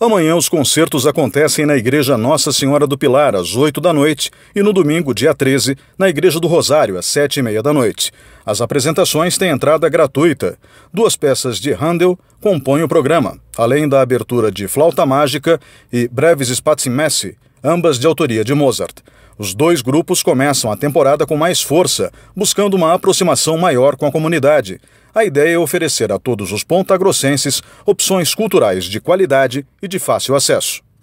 Amanhã os concertos acontecem na Igreja Nossa Senhora do Pilar, às 8 da noite, e no domingo, dia 13, na Igreja do Rosário, às 7 e meia da noite. As apresentações têm entrada gratuita. Duas peças de Handel compõem o programa, além da abertura de Flauta Mágica e Breves Messi, ambas de autoria de Mozart. Os dois grupos começam a temporada com mais força, buscando uma aproximação maior com a comunidade. A ideia é oferecer a todos os pontagrossenses opções culturais de qualidade e de fácil acesso.